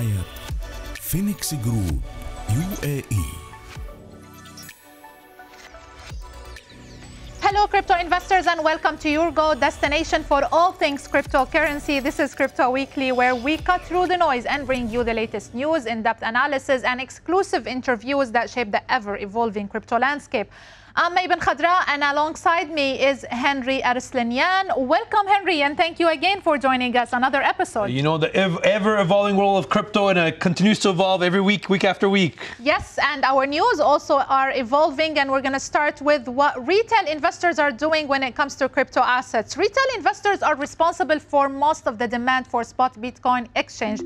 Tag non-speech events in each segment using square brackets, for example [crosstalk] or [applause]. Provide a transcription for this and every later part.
برعاية فينيكس جروب يو اي اي Hello, crypto investors, and welcome to your go destination for all things cryptocurrency. This is Crypto Weekly, where we cut through the noise and bring you the latest news, in depth analysis, and exclusive interviews that shape the ever evolving crypto landscape. I'm Mabin Khadra, and alongside me is Henry Arslanyan. Welcome, Henry, and thank you again for joining us. Another episode. You know, the ev ever evolving world of crypto, and it uh, continues to evolve every week, week after week. Yes, and our news also are evolving, and we're going to start with what retail investors are doing when it comes to crypto assets. Retail investors are responsible for most of the demand for spot Bitcoin exchange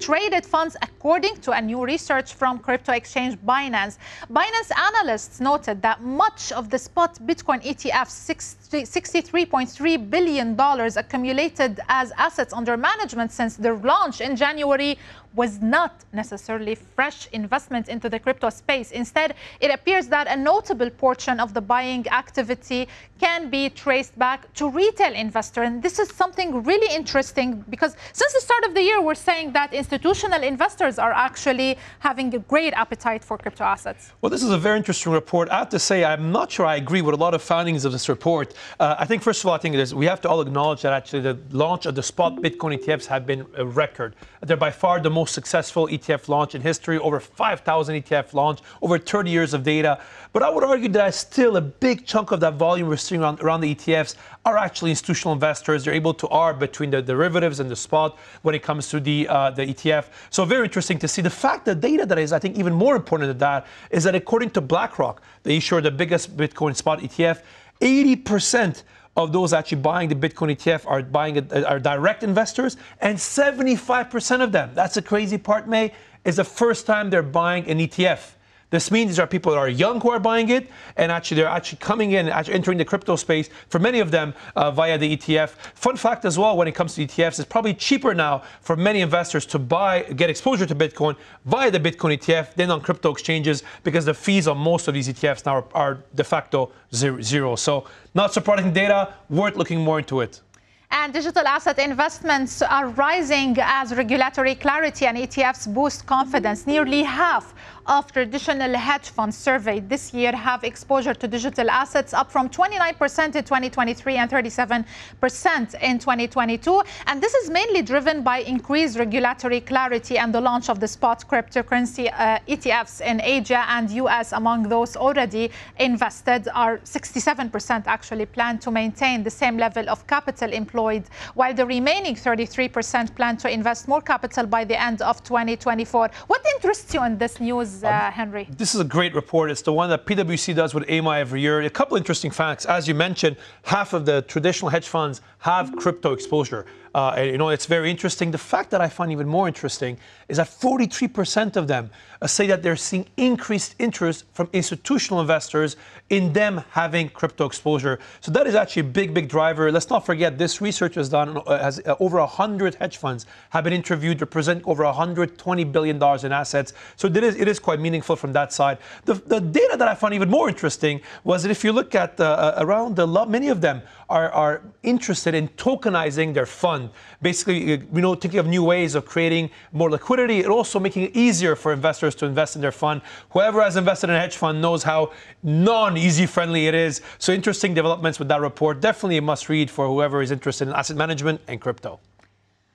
traded funds, according to a new research from crypto exchange Binance. Binance analysts noted that much of the spot Bitcoin ETF 6 $63.3 billion accumulated as assets under management since their launch in January was not necessarily fresh investment into the crypto space. Instead, it appears that a notable portion of the buying activity can be traced back to retail investors. And this is something really interesting because since the start of the year, we're saying that institutional investors are actually having a great appetite for crypto assets. Well, this is a very interesting report. I have to say, I'm not sure I agree with a lot of findings of this report. Uh, I think, first of all, I think we have to all acknowledge that actually the launch of the spot Bitcoin ETFs have been a record. They're by far the most successful ETF launch in history, over 5,000 ETF launch, over 30 years of data. But I would argue that still a big chunk of that volume we're seeing around, around the ETFs are actually institutional investors. They're able to arb between the derivatives and the spot when it comes to the, uh, the ETF. So very interesting to see. The fact that data that is, I think, even more important than that is that according to BlackRock, the issuer of the biggest Bitcoin spot ETF, 80% of those actually buying the Bitcoin ETF are buying it, are direct investors, and 75% of them, that's the crazy part, May, is the first time they're buying an ETF. This means there are people that are young who are buying it, and actually they're actually coming in, actually entering the crypto space for many of them uh, via the ETF. Fun fact as well, when it comes to ETFs, it's probably cheaper now for many investors to buy, get exposure to Bitcoin via the Bitcoin ETF than on crypto exchanges because the fees on most of these ETFs now are, are de facto zero, zero. So not surprising data, worth looking more into it. And digital asset investments are rising as regulatory clarity and ETFs boost confidence. Nearly half of traditional hedge funds surveyed this year have exposure to digital assets, up from 29% in 2023 and 37% in 2022. And this is mainly driven by increased regulatory clarity and the launch of the spot cryptocurrency uh, ETFs in Asia and US. Among those already invested are 67% actually plan to maintain the same level of capital employed, while the remaining 33% plan to invest more capital by the end of 2024. What interests you in this news? uh, um, Henry? This is a great report. It's the one that PwC does with AMI every year. A couple interesting facts. As you mentioned, half of the traditional hedge funds have crypto exposure. Uh, you know, it's very interesting. The fact that I find even more interesting is that 43% of them uh, say that they're seeing increased interest from institutional investors in them having crypto exposure. So that is actually a big, big driver. Let's not forget this research has done uh, has uh, over 100 hedge funds have been interviewed, represent over 120 billion dollars in assets. So it is it is quite meaningful from that side. The, the data that I found even more interesting was that if you look at uh, uh, around a lot, many of them are, are interested in tokenizing their funds Basically, uh, you know, thinking of new ways of creating more liquidity and also making it easier for investors to invest in their fund. Whoever has invested in a hedge fund knows how non-easy friendly it is. So interesting developments with that report. Definitely a must read for whoever is interested in asset management and crypto.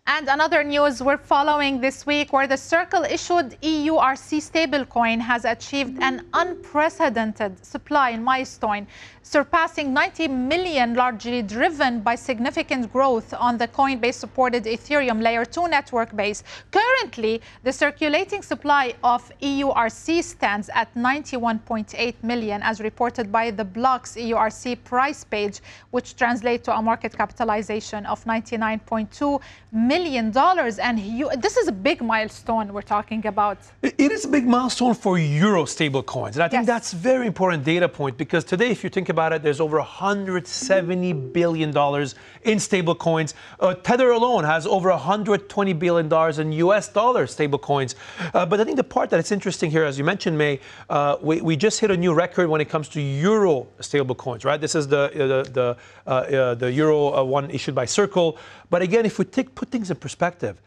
And another news we're following this week where the Circle issued EURC stablecoin has achieved an unprecedented supply milestone, surpassing 90 million, largely driven by significant growth on the Coinbase supported Ethereum Layer 2 network base. Currently, the circulating supply of EURC stands at 91.8 million, as reported by the Block's EURC price page, which translates to a market capitalization of 99.2 million million dollars, and you, this is a big milestone we're talking about. It is a big milestone for euro stablecoins, and I think yes. that's very important data point because today, if you think about it, there's over 170 billion dollars in stablecoins. Uh, Tether alone has over 120 billion dollars in U.S. dollar stablecoins. Uh, but I think the part that's interesting here, as you mentioned, May, uh, we, we just hit a new record when it comes to euro stablecoins, right? This is the uh, the the, uh, uh, the euro one issued by Circle. But again, if we take, put things in perspective,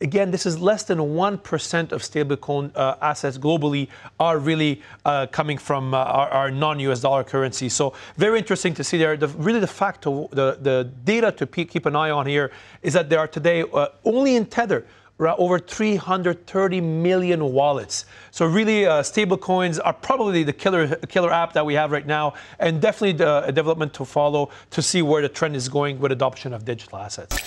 again, this is less than 1% of stablecoin uh, assets globally are really uh, coming from uh, our, our non-US dollar currency. So very interesting to see there. The, really the fact, the, the data to keep an eye on here is that there are today uh, only in Tether over 330 million wallets. So really, uh, stablecoins are probably the killer killer app that we have right now, and definitely the development to follow to see where the trend is going with adoption of digital assets.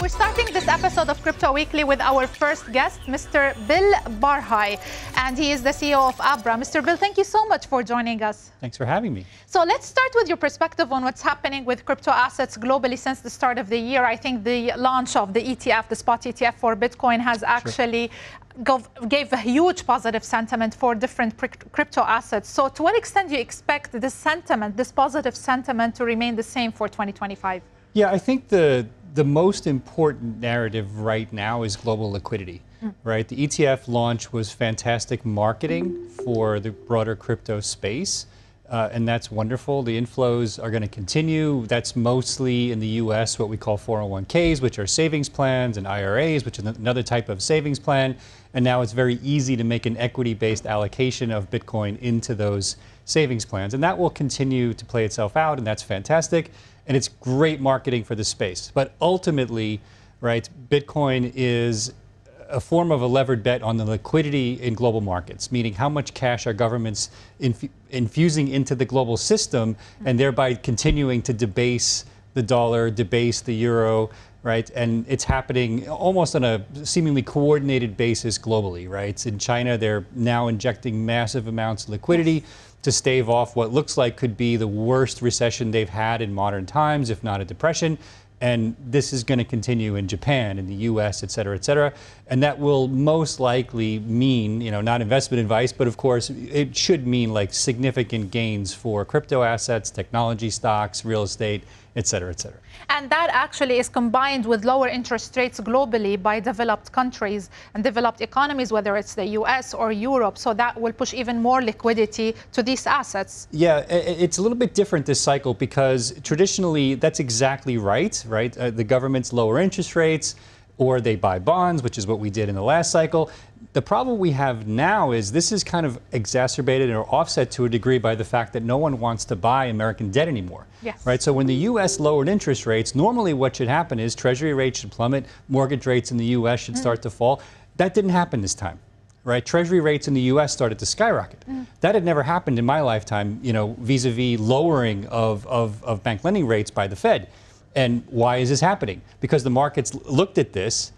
We're starting this episode of Crypto Weekly with our first guest, Mr. Bill Barhai, and he is the CEO of Abra. Mr. Bill, thank you so much for joining us. Thanks for having me. So let's start with your perspective on what's happening with crypto assets globally since the start of the year. I think the launch of the ETF, the spot ETF for Bitcoin, has actually sure gave a huge positive sentiment for different crypto assets. So, to what extent do you expect this sentiment, this positive sentiment, to remain the same for 2025? Yeah, I think the the most important narrative right now is global liquidity, mm. right? The ETF launch was fantastic marketing for the broader crypto space, uh, and that's wonderful. The inflows are going to continue. That's mostly in the US what we call 401ks, which are savings plans, and IRAs, which is another type of savings plan. And now it's very easy to make an equity based allocation of Bitcoin into those savings plans. And that will continue to play itself out, and that's fantastic and it's great marketing for the space. But ultimately, right, Bitcoin is a form of a levered bet on the liquidity in global markets, meaning how much cash are governments inf infusing into the global system and thereby continuing to debase the dollar, debase the euro, right? And it's happening almost on a seemingly coordinated basis globally, right? In China, they're now injecting massive amounts of liquidity. Yes to stave off what looks like could be the worst recession they've had in modern times, if not a depression. And this is going to continue in Japan, in the U.S., et cetera, et cetera. And that will most likely mean, you know, not investment advice, but of course, it should mean like significant gains for crypto assets, technology stocks, real estate, et cetera, et cetera. And that actually is combined with lower interest rates globally by developed countries and developed economies, whether it's the US or Europe. So that will push even more liquidity to these assets. Yeah, it's a little bit different this cycle because traditionally that's exactly right, right? Uh, the government's lower interest rates or they buy bonds, which is what we did in the last cycle the problem we have now is this is kind of exacerbated or offset to a degree by the fact that no one wants to buy American debt anymore. Yes. Right? So when the U.S. lowered interest rates, normally what should happen is Treasury rates should plummet, mortgage rates in the U.S. should mm. start to fall. That didn't happen this time right? Treasury rates in the U.S. started to skyrocket. Mm. That had never happened in my lifetime, you know, vis-a-vis -vis lowering of, of, of, bank lending rates by the Fed. And why is this happening? Because the markets looked at this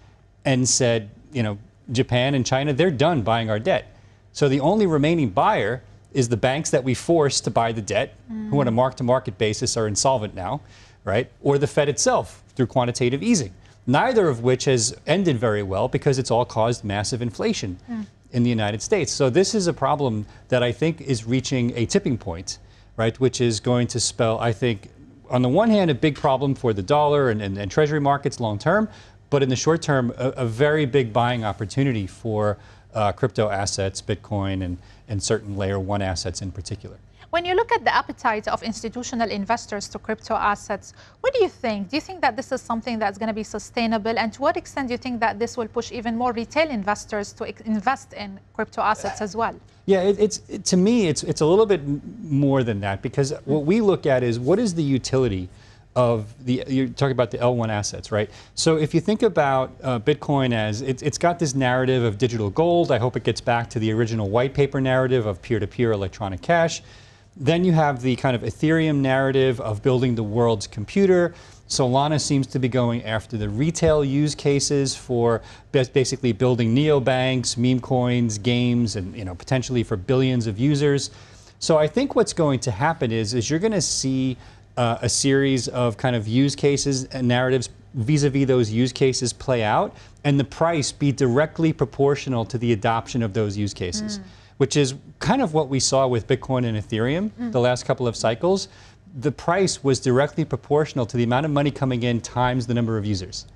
and said, you know, Japan and China, they're done buying our debt. So the only remaining buyer is the banks that we forced to buy the debt, mm. who on a mark to market basis are insolvent now, right? Or the Fed itself through quantitative easing, neither of which has ended very well because it's all caused massive inflation mm. in the United States. So this is a problem that I think is reaching a tipping point, right? Which is going to spell, I think, on the one hand, a big problem for the dollar and, and, and treasury markets long term, but in the short term, a, a very big buying opportunity for uh, crypto assets, Bitcoin, and, and certain layer one assets in particular. When you look at the appetite of institutional investors to crypto assets, what do you think? Do you think that this is something that's going to be sustainable? And to what extent do you think that this will push even more retail investors to invest in crypto assets as well? Yeah, it, it's it, to me, it's it's a little bit more than that because what we look at is what is the utility of the, you're talking about the L1 assets, right? So if you think about uh, Bitcoin as, it, has got this narrative of digital gold, I hope it gets back to the original white paper narrative of peer-to-peer -peer electronic cash. Then you have the kind of Ethereum narrative of building the world's computer. Solana seems to be going after the retail use cases for basically building neobanks, meme coins, games, and you know potentially for billions of users. So I think what's going to happen is is you're going to see uh, a series of kind of use cases and narratives vis-a-vis those use cases play out and the price be directly proportional to the adoption of those use cases mm. which is kind of what we saw with bitcoin and ethereum mm. the last couple of cycles the price was directly proportional to the amount of money coming in times the number of users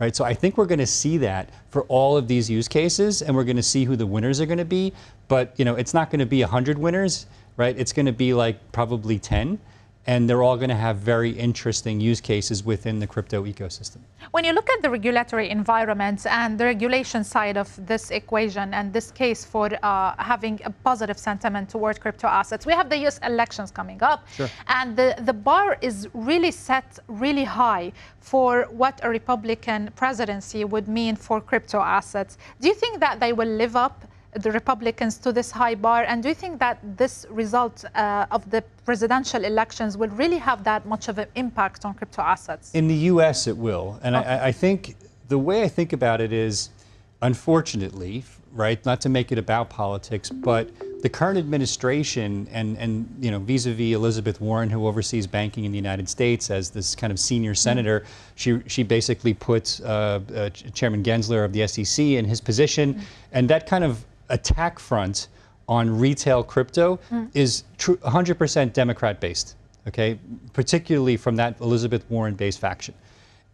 right so i think we're going to see that for all of these use cases and we're going to see who the winners are going to be but you know it's not going to be 100 winners right it's going to be like probably 10 and they're all going to have very interesting use cases within the crypto ecosystem. When you look at the regulatory environment and the regulation side of this equation and this case for uh, having a positive sentiment toward crypto assets, we have the US elections coming up, sure. and the, the bar is really set really high for what a Republican presidency would mean for crypto assets. Do you think that they will live up the Republicans to this high bar? And do you think that this result uh, of the presidential elections will really have that much of an impact on crypto assets? In the US, it will. And okay. I, I think the way I think about it is, unfortunately, right, not to make it about politics, but the current administration and, and you know vis-a-vis Elizabeth Warren, who oversees banking in the United States as this kind of senior mm-hmm. senator, mm -hmm. she she basically puts uh, uh, Chairman Gensler of the SEC in his position, mm -hmm. and that kind of attack front on retail crypto mm. is 100% Democrat based, okay? Particularly from that Elizabeth Warren based faction.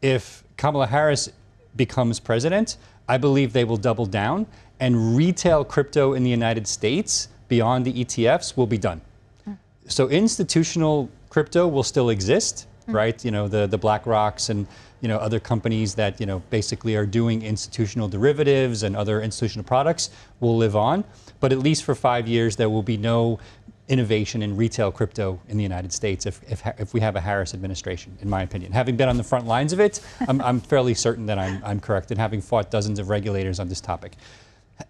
If Kamala Harris becomes president, I believe they will double down and retail crypto in the United States beyond the ETFs will be done. Mm. So institutional crypto will still exist Mm-hmm. right? You know, the, the Black Rocks and, you know, other companies that, you know, basically are doing institutional derivatives and other institutional products will live on. But at least for five years, there will be no innovation in retail crypto in the United States if, if, if, we have a Harris administration, in my opinion. Having been on the front lines of it, I'm, I'm fairly certain that I'm, I'm correct, and having fought dozens of regulators on this topic.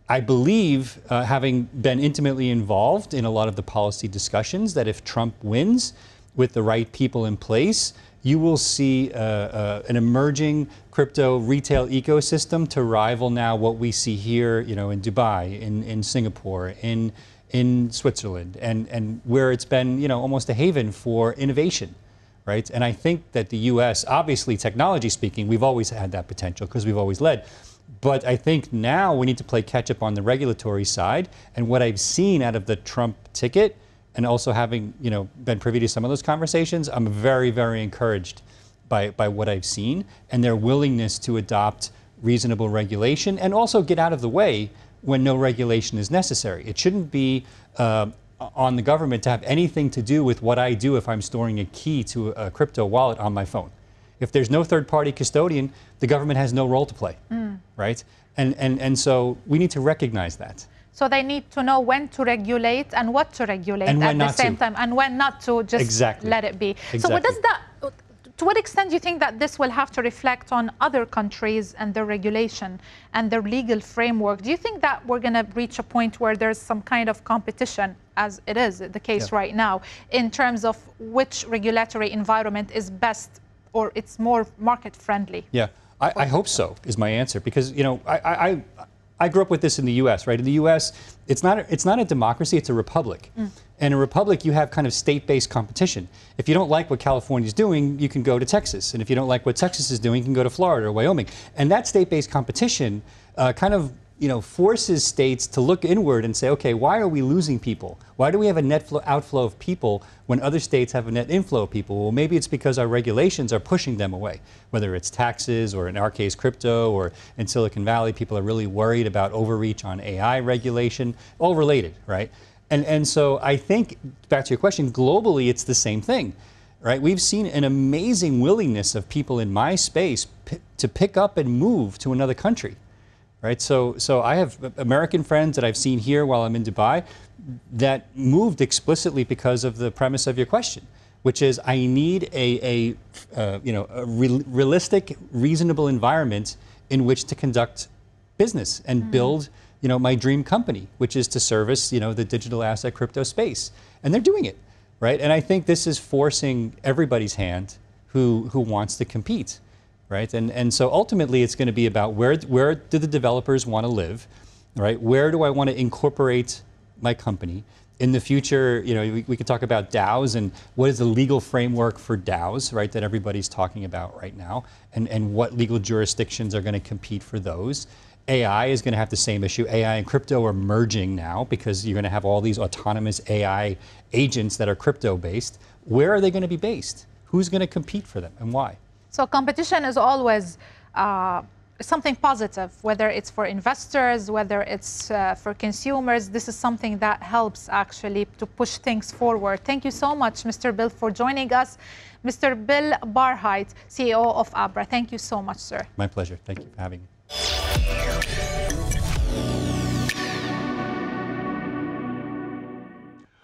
I believe, uh, having been intimately involved in a lot of the policy discussions, that if Trump wins, with the right people in place, you will see uh, uh, an emerging crypto retail ecosystem to rival now what we see here, you know, in Dubai, in, in Singapore, in in Switzerland, and and where it's been, you know, almost a haven for innovation, right? And I think that the U.S. obviously, technology speaking, we've always had that potential because we've always led. But I think now we need to play catch up on the regulatory side. And what I've seen out of the Trump ticket and also having you know been privy to some of those conversations, I'm very very encouraged by by what I've seen and their willingness to adopt reasonable regulation and also get out of the way when no regulation is necessary. It shouldn't be. Uh, on the government to have anything to do with what I do if I'm storing a key to a crypto wallet on my phone. If there's no third party custodian, the government has no role to play, mm. right? And, and, and so we need to recognize that. So they need to know when to regulate and what to regulate and at the same to. time and when not to just exactly. let it be. Exactly. So what does that to what extent do you think that this will have to reflect on other countries and their regulation and their legal framework? Do you think that we're going to reach a point where there's some kind of competition, as it is the case yeah. right now, in terms of which regulatory environment is best or it's more market friendly? Yeah. I, I hope so is my answer because you know I, I, I grew up with this in the U.S. Right? In the U.S., it's not a, it's not a democracy; it's a republic. Mm. And in a republic, you have kind of state-based competition. If you don't like what California's doing, you can go to Texas, and if you don't like what Texas is doing, you can go to Florida or Wyoming. And that state-based competition uh, kind of you know, forces states to look inward and say, okay, why are we losing people? Why do we have a net outflow of people when other states have a net inflow of people? Well, maybe it's because our regulations are pushing them away, whether it's taxes or in our case, crypto or in Silicon Valley, people are really worried about overreach on AI regulation, all related, right? And, and so I think, back to your question, globally it's the same thing, right? We've seen an amazing willingness of people in my space to pick up and move to another country right? So, so I have American friends that I've seen here while I'm in Dubai that moved explicitly because of the premise of your question, which is I need a, a uh, you know, a re realistic, reasonable environment in which to conduct business and mm. build you know, my dream company, which is to service you know, the digital asset crypto space. And they're doing it, right? And I think this is forcing everybody's hand who, who wants to compete right? And, and so ultimately it's going to be about where, where do the developers want to live, right? Where do I want to incorporate my company? In the future, you know, we, we could talk about DAOs and what is the legal framework for DAOs, right, that everybody's talking about right now, and, and what legal jurisdictions are going to compete for those. AI is going to have the same issue. AI and crypto are merging now because you're going to have all these autonomous AI agents that are crypto based. Where are they going to be based? Who's going to compete for them and why? So competition is always uh, something positive, whether it's for investors, whether it's uh, for consumers. This is something that helps actually to push things forward. Thank you so much, Mr. Bill, for joining us. Mr. Bill Barheit, CEO of Abra. Thank you so much, sir. My pleasure. Thank you for having me.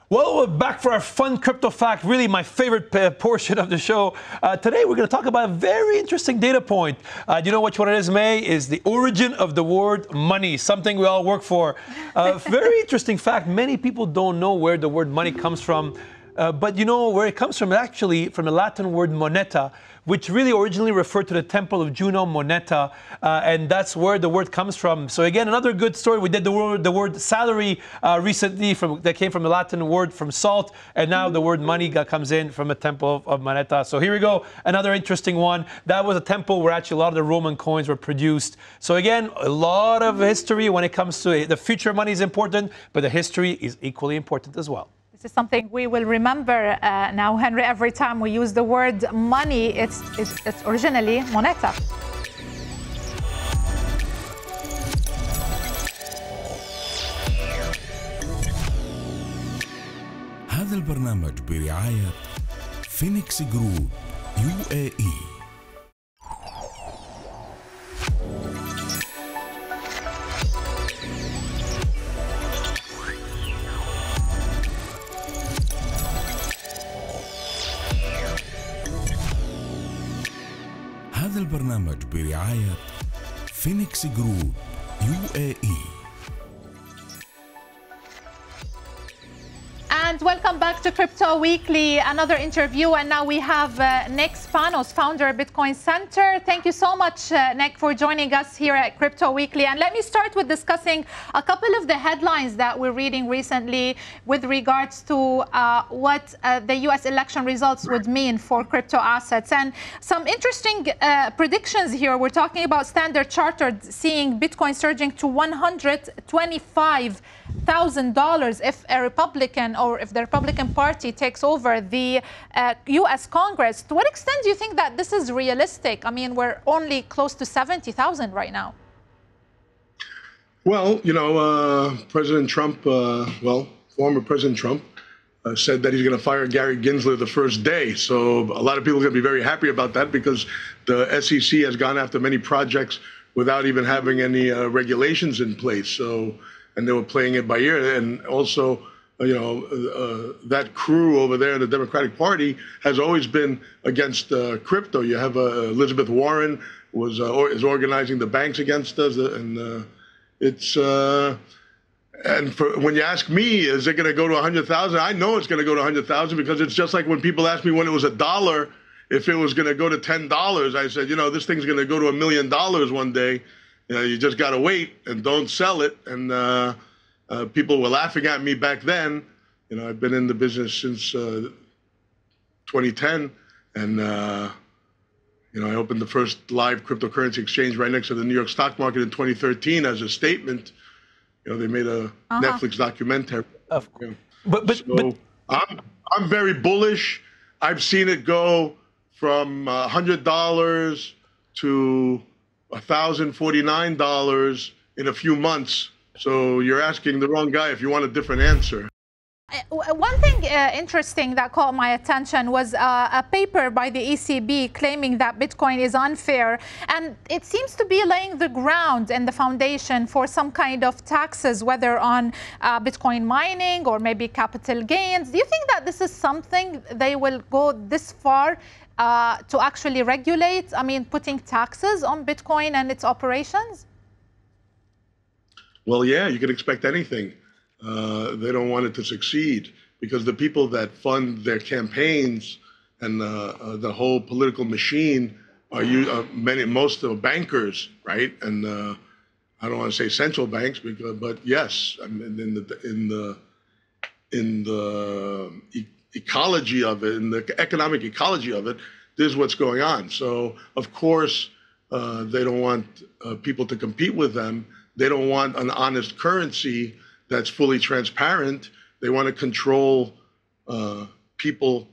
Well, we're back for our fun crypto fact, really my favorite uh, portion of the show. Uh, today, we're going to talk about a very interesting data point. Uh, do you know which one it is, May? Is the origin of the word money, something we all work for. Uh, [laughs] very interesting fact. Many people don't know where the word money comes from, uh, but you know where it comes from, actually, from the Latin word moneta, which really originally referred to the temple of Juno Moneta, uh, and that's where the word comes from. So again, another good story. We did the word the word salary uh, recently from that came from the Latin word from salt, and now the word money comes in from a temple of, of Moneta. So here we go, another interesting one. That was a temple where actually a lot of the Roman coins were produced. So again, a lot of history when it comes to the future money is important, but the history is equally important as well. This is something we will remember uh, now, Henry, every time we use the word money. It's, it's, it's originally moneta. هذا البرنامج برعاية فينيكس جروب يو اي البرنامج برعاية فينيكس جروب يو اي welcome back to Crypto Weekly, another interview. And now we have uh, Nick Spanos, founder Bitcoin Center. Thank you so much, uh, Nick, for joining us here at Crypto Weekly. And let me start with discussing a couple of the headlines that we're reading recently with regards to uh, what uh, the US election results would mean for crypto assets. And some interesting uh, predictions here. We're talking about Standard Chartered seeing Bitcoin surging to 125 $1,000 if a Republican or if the Republican Party takes over the uh, U.S. Congress. To what extent do you think that this is realistic? I mean, we're only close to 70,000 right now. Well, you know, uh, President Trump, uh, well, former President Trump, uh, said that he's going to fire Gary Ginsler the first day. So a lot of people are going to be very happy about that because the SEC has gone after many projects without even having any uh, regulations in place. So and they were playing it by ear. And also, uh, you know, uh, that crew over there the Democratic Party has always been against uh, crypto. You have uh, Elizabeth Warren was uh, or, is organizing the banks against us, uh, and it's. and for, when you ask me, is it going to go to 100,000? I know it's going to go to 100,000 because it's just like when people ask me when it was a dollar, if it was going to go to $10. I said, you know, this thing's going to go to a million dollars one day. You know, you just got to wait and don't sell it. And uh, uh, people were laughing at me back then. You know, I've been in the business since uh, 2010, and uh, you know, I opened the first live cryptocurrency exchange right next to the New York stock market in 2013 as a statement. You know, they made a uh-huh. Netflix documentary. Of course. You know. But but, so but I'm I'm very bullish. I've seen it go from hundred dollars to $1,049 in a few months. So you're asking the wrong guy if you want a different answer. Uh, one thing uh, interesting that caught my attention was uh, a paper by the ECB claiming that Bitcoin is unfair. And it seems to be laying the ground and the foundation for some kind of taxes, whether on uh, Bitcoin mining or maybe capital gains. Do you think that this is something they will go this far uh, to actually regulate, I mean, putting taxes on Bitcoin and its operations? Well, yeah, you can expect anything. Uh, they don't want it to succeed because the people that fund their campaigns and uh, uh the whole political machine are uh, many, most of bankers, right? And uh, I don't want to say central banks, because, but yes, I mean, in the in the in the um, ecology of it and the economic ecology of it, this is what's going on. So, of course, uh, they don't want uh, people to compete with them. They don't want an honest currency that's fully transparent. They want to control uh, people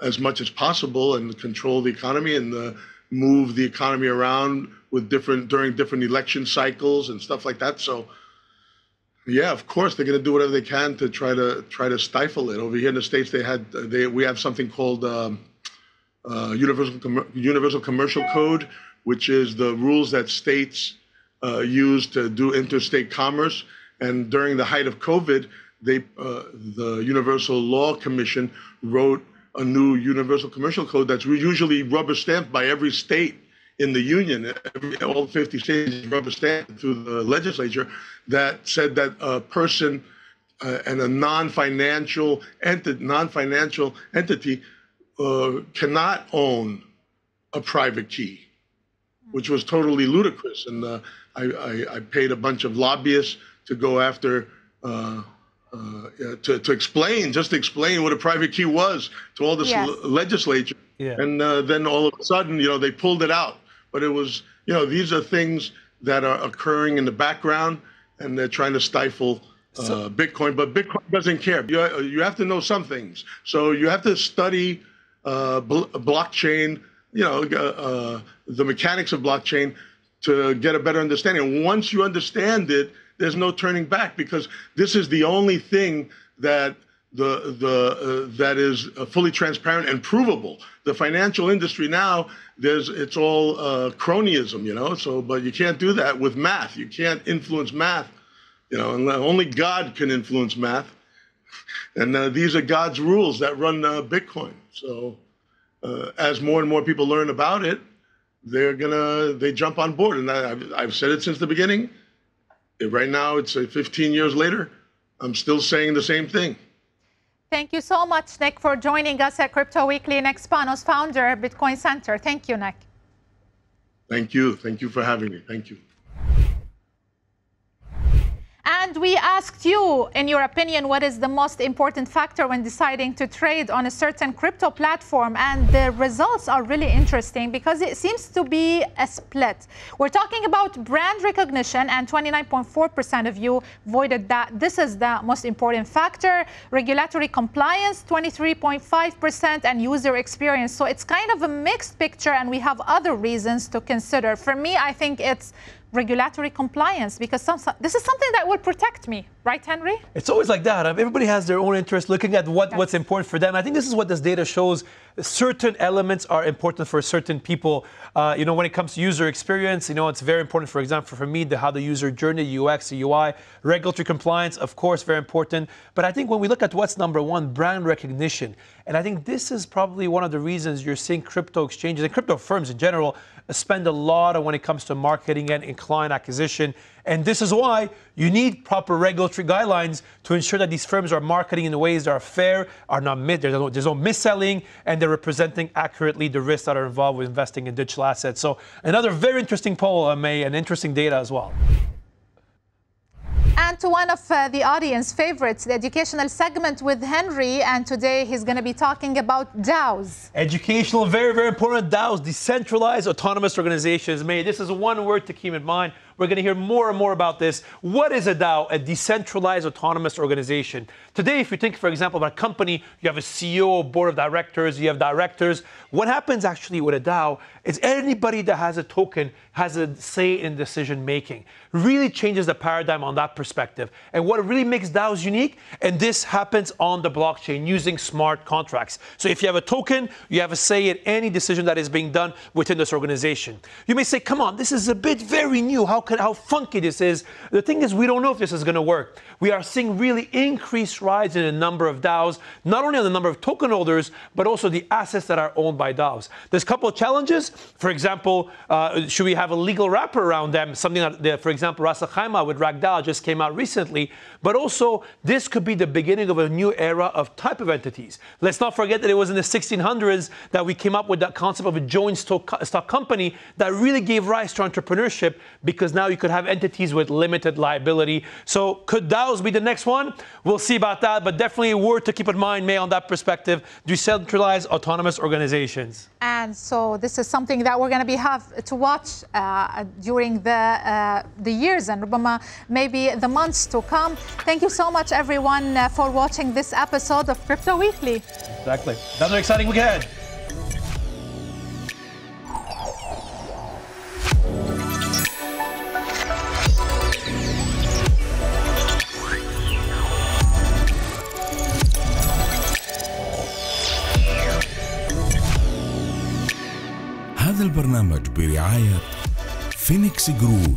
as much as possible and control the economy and uh, move the economy around with different during different election cycles and stuff like that. So yeah, of course they're going to do whatever they can to try to try to stifle it. Over here in the states, they had they we have something called um, uh, universal Com- universal commercial code, which is the rules that states uh, use to do interstate commerce. And during the height of COVID, they uh, the Universal Law Commission wrote a new universal commercial code that's usually rubber stamped by every state in the union, all 50 states rubber stamped through the legislature that said that a person uh, and a non-financial entity, non-financial entity uh, cannot own a private key, which was totally ludicrous. And uh, I, I, I, paid a bunch of lobbyists to go after. Uh, uh, uh, to, to explain, just to explain what a private key was to all this yes. l- legislature. Yeah. And uh, then all of a sudden, you know, they pulled it out. But it was, you know, these are things that are occurring in the background, and they're trying to stifle uh, so, Bitcoin. But Bitcoin doesn't care. You, you have to know some things. So you have to study uh, bl blockchain, you know, uh, uh the mechanics of blockchain to get a better understanding. And once you understand it, there's no turning back because this is the only thing that – the, the, uh, that is uh, fully transparent and provable. The financial industry now, there's, it's all uh, cronyism, you know, so, but you can't do that with math. You can't influence math, you know, and only God can influence math. And uh, these are God's rules that run uh, Bitcoin. So uh, as more and more people learn about it, they're gonna, they jump on board. And I, I've, I've said it since the beginning. Right now, it's 15 years later. I'm still saying the same thing. Thank you so much, Nick, for joining us at Crypto Weekly and Expanos founder, Bitcoin Center. Thank you, Nick. Thank you. Thank you for having me. Thank you. And we asked you, in your opinion, what is the most important factor when deciding to trade on a certain crypto platform? And the results are really interesting because it seems to be a split. We're talking about brand recognition, and 29.4% of you voted that this is the most important factor. Regulatory compliance, 23.5%, and user experience. So it's kind of a mixed picture, and we have other reasons to consider. For me, I think it's regulatory compliance because some, this is something that will protect me, right, Henry? It's always like that. Everybody has their own interest looking at what, yes. what's important for them. I think this is what this data shows certain elements are important for certain people. Uh, you know, when it comes to user experience, you know, it's very important, for example, for me, the, how the user journey, UX, UI, regulatory compliance, of course, very important. But I think when we look at what's number one, brand recognition. And I think this is probably one of the reasons you're seeing crypto exchanges and crypto firms in general spend a lot when it comes to marketing and, and client acquisition and this is why you need proper regulatory guidelines to ensure that these firms are marketing in ways that are fair, are not there's no, there's no mis-selling, and they're representing accurately the risks that are involved with investing in digital assets. So another very interesting poll, uh, May, and interesting data as well. And to one of uh, the audience favorites, the educational segment with Henry. And today he's going to be talking about DAOs. Educational, very, very important. DAOs, decentralized autonomous organizations. May this is one word to keep in mind. We're going to hear more and more about this. What is a DAO, a decentralized autonomous organization? Today, if you think, for example, about a company, you have a CEO, board of directors, you have directors. What happens actually with a DAO is anybody that has a token has a say in decision making. Really changes the paradigm on that perspective. And what really makes DAOs unique, and this happens on the blockchain using smart contracts. So if you have a token, you have a say in any decision that is being done within this organization. You may say, come on, this is a bit very new. How how funky this is. The thing is, we don't know if this is going to work. We are seeing really increased rise in the number of DAOs, not only on the number of token holders, but also the assets that are owned by DAOs. There's a couple of challenges. For example, uh, should we have a legal wrapper around them? Something that, the, for example, Rasa Khaima with RAGDAO just came out recently. But also, this could be the beginning of a new era of type of entities. Let's not forget that it was in the 1600s that we came up with that concept of a joint stock, stock company that really gave rise to entrepreneurship because because now you could have entities with limited liability. So could DAOs be the next one? We'll see about that, but definitely worth to keep in mind, May, on that perspective, decentralized autonomous organizations. And so this is something that we're going to be have to watch uh, during the, uh, the years and maybe the months to come. Thank you so much, everyone, uh, for watching this episode of Crypto Weekly. Exactly. Another exciting week ahead. هذا البرنامج برعاية فينيكس جروب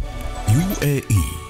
يو اي